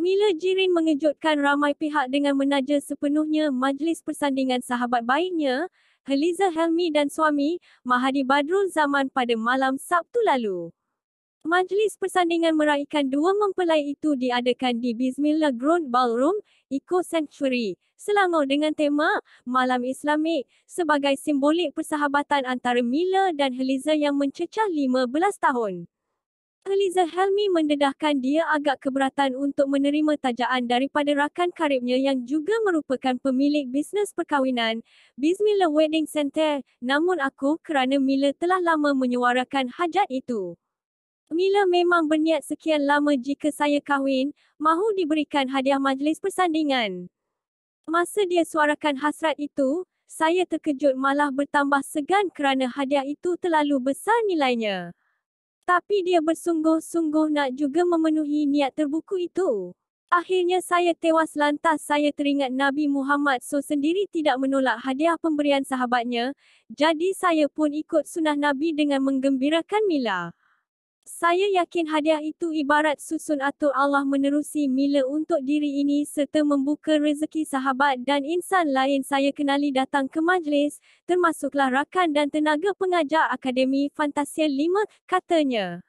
Mila Jirin mengejutkan ramai pihak dengan menaja sepenuhnya majlis persandingan sahabat baiknya, Heliza Helmi dan suami, Mahadi Badrul Zaman pada malam Sabtu lalu. Majlis persandingan meraihkan dua mempelai itu diadakan di Bismillah Ground Ballroom, Eco Sanctuary, Selangor dengan tema Malam Islamik sebagai simbolik persahabatan antara Mila dan Heliza yang mencecah 15 tahun. Aliza Helmi mendedahkan dia agak keberatan untuk menerima tajaan daripada rakan karibnya yang juga merupakan pemilik bisnes perkahwinan, Bismillah Wedding Center, namun aku kerana Mila telah lama menyuarakan hajat itu. Mila memang berniat sekian lama jika saya kahwin, mahu diberikan hadiah majlis persandingan. Masa dia suarakan hasrat itu, saya terkejut malah bertambah segan kerana hadiah itu terlalu besar nilainya. Tapi dia bersungguh-sungguh nak juga memenuhi niat terbuku itu. Akhirnya saya tewas lantas saya teringat Nabi Muhammad so sendiri tidak menolak hadiah pemberian sahabatnya, jadi saya pun ikut sunnah Nabi dengan menggembirakan Mila. Saya yakin hadiah itu ibarat susun atur Allah menerusi mila untuk diri ini serta membuka rezeki sahabat dan insan lain saya kenali datang ke majlis, termasuklah rakan dan tenaga pengajar Akademi Fantasia 5, katanya.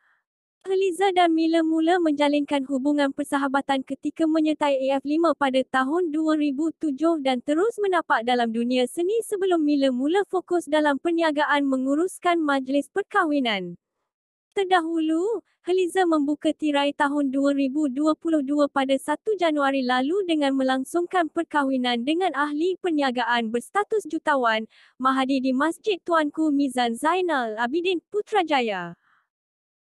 Eliza dan Mila mula menjalinkan hubungan persahabatan ketika menyertai AF5 pada tahun 2007 dan terus menapak dalam dunia seni sebelum Mila mula fokus dalam perniagaan menguruskan majlis perkahwinan. Terdahulu, Heliza membuka tirai tahun 2022 pada 1 Januari lalu dengan melangsungkan perkahwinan dengan ahli perniagaan berstatus jutawan, Mahadi di Masjid Tuanku Mizan Zainal Abidin Putrajaya.